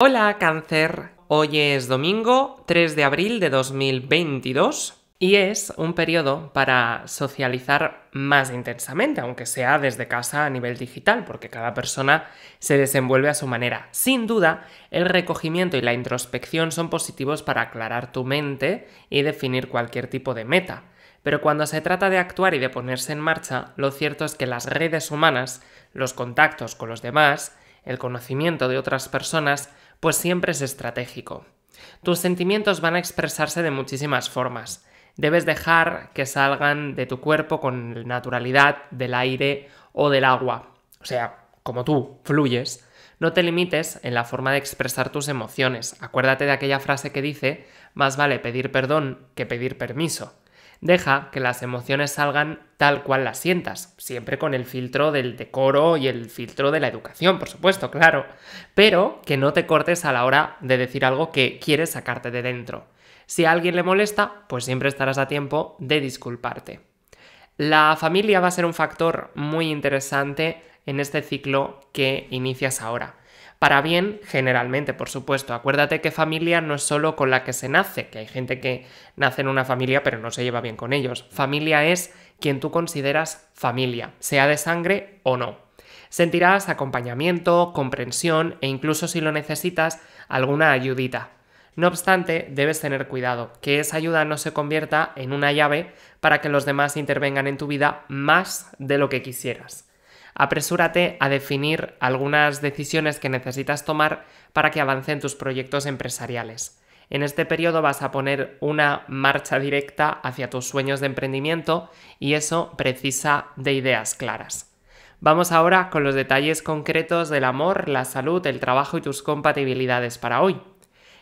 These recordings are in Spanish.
Hola cáncer, hoy es domingo 3 de abril de 2022 y es un periodo para socializar más intensamente, aunque sea desde casa a nivel digital, porque cada persona se desenvuelve a su manera. Sin duda, el recogimiento y la introspección son positivos para aclarar tu mente y definir cualquier tipo de meta. Pero cuando se trata de actuar y de ponerse en marcha, lo cierto es que las redes humanas, los contactos con los demás, el conocimiento de otras personas pues siempre es estratégico. Tus sentimientos van a expresarse de muchísimas formas. Debes dejar que salgan de tu cuerpo con naturalidad del aire o del agua. O sea, como tú, fluyes. No te limites en la forma de expresar tus emociones. Acuérdate de aquella frase que dice, más vale pedir perdón que pedir permiso. Deja que las emociones salgan tal cual las sientas, siempre con el filtro del decoro y el filtro de la educación, por supuesto, claro, pero que no te cortes a la hora de decir algo que quieres sacarte de dentro. Si a alguien le molesta, pues siempre estarás a tiempo de disculparte. La familia va a ser un factor muy interesante en este ciclo que inicias ahora para bien generalmente, por supuesto. Acuérdate que familia no es solo con la que se nace, que hay gente que nace en una familia pero no se lleva bien con ellos. Familia es quien tú consideras familia, sea de sangre o no. Sentirás acompañamiento, comprensión e incluso si lo necesitas, alguna ayudita. No obstante, debes tener cuidado, que esa ayuda no se convierta en una llave para que los demás intervengan en tu vida más de lo que quisieras apresúrate a definir algunas decisiones que necesitas tomar para que avancen tus proyectos empresariales. En este periodo vas a poner una marcha directa hacia tus sueños de emprendimiento y eso precisa de ideas claras. Vamos ahora con los detalles concretos del amor, la salud, el trabajo y tus compatibilidades para hoy.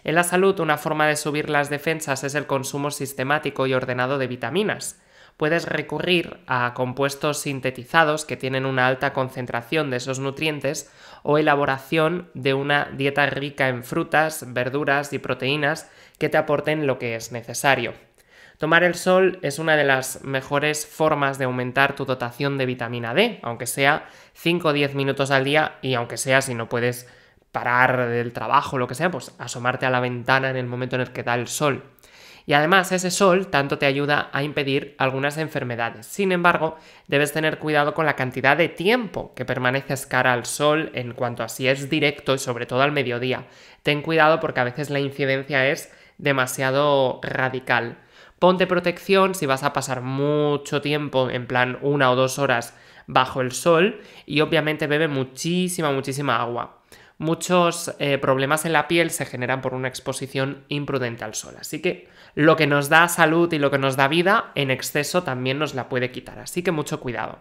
En la salud, una forma de subir las defensas es el consumo sistemático y ordenado de vitaminas puedes recurrir a compuestos sintetizados que tienen una alta concentración de esos nutrientes o elaboración de una dieta rica en frutas, verduras y proteínas que te aporten lo que es necesario. Tomar el sol es una de las mejores formas de aumentar tu dotación de vitamina D, aunque sea 5 o 10 minutos al día y aunque sea si no puedes parar del trabajo, lo que sea, pues asomarte a la ventana en el momento en el que da el sol. Y además ese sol tanto te ayuda a impedir algunas enfermedades. Sin embargo, debes tener cuidado con la cantidad de tiempo que permaneces cara al sol en cuanto a si es directo y sobre todo al mediodía. Ten cuidado porque a veces la incidencia es demasiado radical. Ponte protección si vas a pasar mucho tiempo, en plan una o dos horas bajo el sol y obviamente bebe muchísima, muchísima agua muchos eh, problemas en la piel se generan por una exposición imprudente al sol. Así que lo que nos da salud y lo que nos da vida en exceso también nos la puede quitar. Así que mucho cuidado.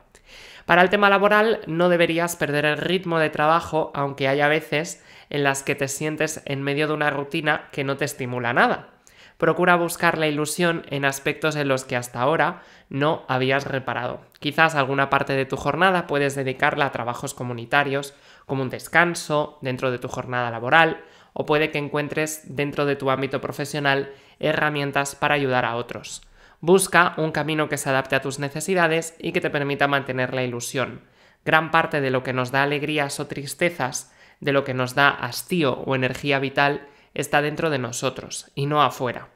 Para el tema laboral no deberías perder el ritmo de trabajo, aunque haya veces en las que te sientes en medio de una rutina que no te estimula nada. Procura buscar la ilusión en aspectos en los que hasta ahora no habías reparado. Quizás alguna parte de tu jornada puedes dedicarla a trabajos comunitarios como un descanso dentro de tu jornada laboral o puede que encuentres dentro de tu ámbito profesional herramientas para ayudar a otros. Busca un camino que se adapte a tus necesidades y que te permita mantener la ilusión. Gran parte de lo que nos da alegrías o tristezas, de lo que nos da hastío o energía vital, está dentro de nosotros y no afuera.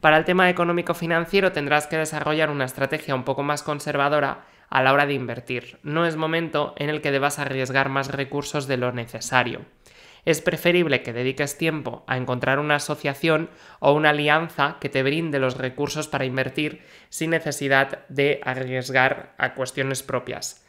Para el tema económico-financiero tendrás que desarrollar una estrategia un poco más conservadora a la hora de invertir. No es momento en el que debas arriesgar más recursos de lo necesario. Es preferible que dediques tiempo a encontrar una asociación o una alianza que te brinde los recursos para invertir sin necesidad de arriesgar a cuestiones propias.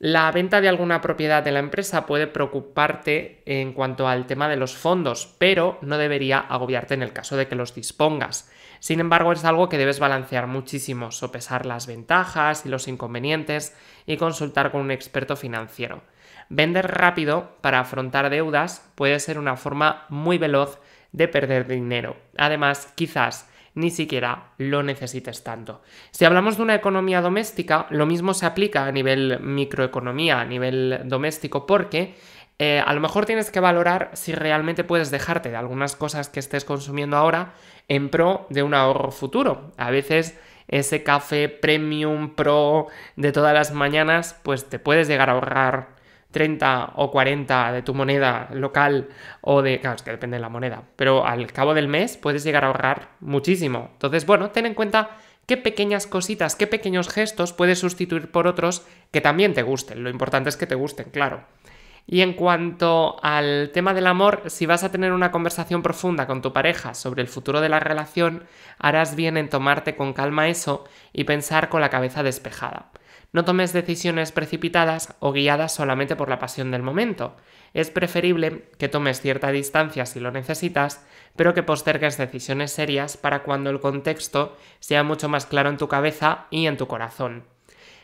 La venta de alguna propiedad de la empresa puede preocuparte en cuanto al tema de los fondos, pero no debería agobiarte en el caso de que los dispongas. Sin embargo, es algo que debes balancear muchísimo, sopesar las ventajas y los inconvenientes y consultar con un experto financiero. Vender rápido para afrontar deudas puede ser una forma muy veloz de perder dinero. Además, quizás ni siquiera lo necesites tanto. Si hablamos de una economía doméstica, lo mismo se aplica a nivel microeconomía, a nivel doméstico, porque eh, a lo mejor tienes que valorar si realmente puedes dejarte de algunas cosas que estés consumiendo ahora en pro de un ahorro futuro. A veces ese café premium pro de todas las mañanas, pues te puedes llegar a ahorrar 30 o 40 de tu moneda local o de... Claro, es que depende de la moneda, pero al cabo del mes puedes llegar a ahorrar muchísimo. Entonces, bueno, ten en cuenta qué pequeñas cositas, qué pequeños gestos puedes sustituir por otros que también te gusten. Lo importante es que te gusten, claro. Y en cuanto al tema del amor, si vas a tener una conversación profunda con tu pareja sobre el futuro de la relación, harás bien en tomarte con calma eso y pensar con la cabeza despejada. No tomes decisiones precipitadas o guiadas solamente por la pasión del momento. Es preferible que tomes cierta distancia si lo necesitas, pero que postergues decisiones serias para cuando el contexto sea mucho más claro en tu cabeza y en tu corazón.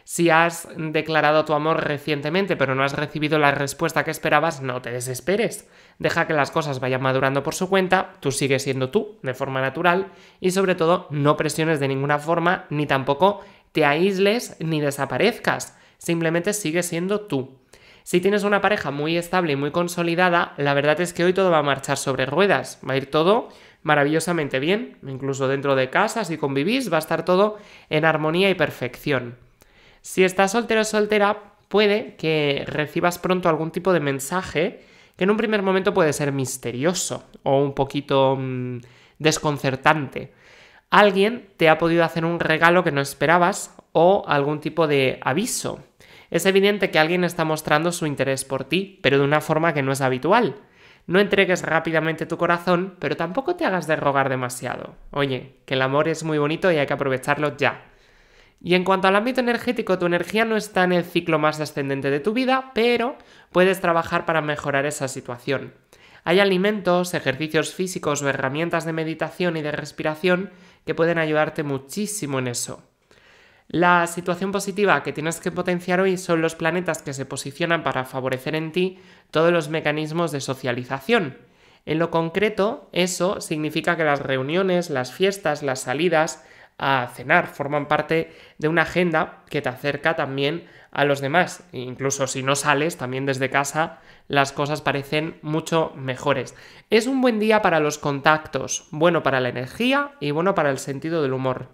Si has declarado tu amor recientemente pero no has recibido la respuesta que esperabas, no te desesperes. Deja que las cosas vayan madurando por su cuenta, tú sigues siendo tú de forma natural y sobre todo no presiones de ninguna forma ni tampoco te aísles ni desaparezcas, simplemente sigue siendo tú. Si tienes una pareja muy estable y muy consolidada, la verdad es que hoy todo va a marchar sobre ruedas, va a ir todo maravillosamente bien, incluso dentro de casa, si convivís, va a estar todo en armonía y perfección. Si estás soltero o soltera, puede que recibas pronto algún tipo de mensaje que en un primer momento puede ser misterioso o un poquito mm, desconcertante alguien te ha podido hacer un regalo que no esperabas o algún tipo de aviso. Es evidente que alguien está mostrando su interés por ti, pero de una forma que no es habitual. No entregues rápidamente tu corazón, pero tampoco te hagas de rogar demasiado. Oye, que el amor es muy bonito y hay que aprovecharlo ya. Y en cuanto al ámbito energético, tu energía no está en el ciclo más descendente de tu vida, pero puedes trabajar para mejorar esa situación. Hay alimentos, ejercicios físicos o herramientas de meditación y de respiración que pueden ayudarte muchísimo en eso. La situación positiva que tienes que potenciar hoy son los planetas que se posicionan para favorecer en ti todos los mecanismos de socialización. En lo concreto, eso significa que las reuniones, las fiestas, las salidas, a cenar, forman parte de una agenda que te acerca también a los demás. incluso si no sales, también desde casa, las cosas parecen mucho mejores. Es un buen día para los contactos, bueno para la energía y bueno para el sentido del humor.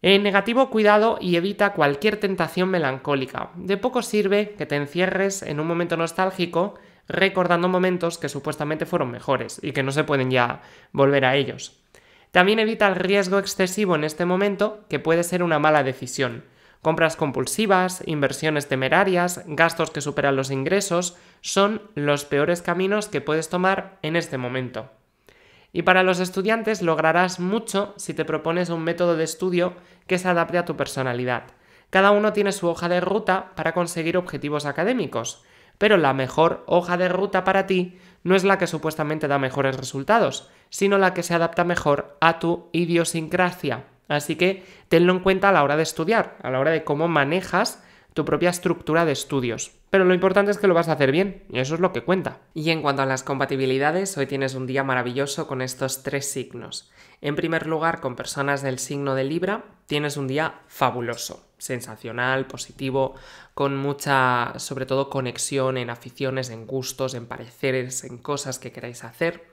En negativo, cuidado y evita cualquier tentación melancólica. De poco sirve que te encierres en un momento nostálgico recordando momentos que supuestamente fueron mejores y que no se pueden ya volver a ellos. También evita el riesgo excesivo en este momento, que puede ser una mala decisión. Compras compulsivas, inversiones temerarias, gastos que superan los ingresos, son los peores caminos que puedes tomar en este momento. Y para los estudiantes lograrás mucho si te propones un método de estudio que se adapte a tu personalidad. Cada uno tiene su hoja de ruta para conseguir objetivos académicos, pero la mejor hoja de ruta para ti no es la que supuestamente da mejores resultados, sino la que se adapta mejor a tu idiosincrasia. Así que tenlo en cuenta a la hora de estudiar, a la hora de cómo manejas tu propia estructura de estudios. Pero lo importante es que lo vas a hacer bien, y eso es lo que cuenta. Y en cuanto a las compatibilidades, hoy tienes un día maravilloso con estos tres signos. En primer lugar, con personas del signo de Libra, tienes un día fabuloso sensacional, positivo, con mucha, sobre todo, conexión en aficiones, en gustos, en pareceres, en cosas que queráis hacer.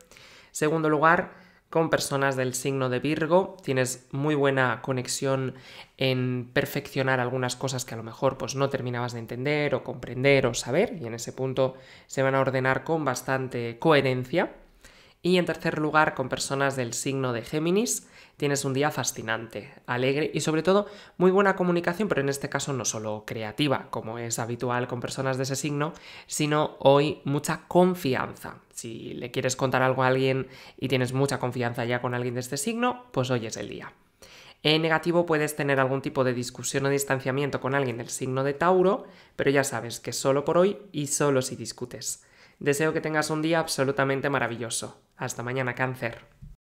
Segundo lugar, con personas del signo de Virgo, tienes muy buena conexión en perfeccionar algunas cosas que a lo mejor pues, no terminabas de entender o comprender o saber, y en ese punto se van a ordenar con bastante coherencia. Y en tercer lugar, con personas del signo de Géminis, tienes un día fascinante, alegre y sobre todo muy buena comunicación, pero en este caso no solo creativa, como es habitual con personas de ese signo, sino hoy mucha confianza. Si le quieres contar algo a alguien y tienes mucha confianza ya con alguien de este signo, pues hoy es el día. En negativo puedes tener algún tipo de discusión o distanciamiento con alguien del signo de Tauro, pero ya sabes que solo por hoy y solo si discutes. Deseo que tengas un día absolutamente maravilloso. Hasta mañana, cáncer.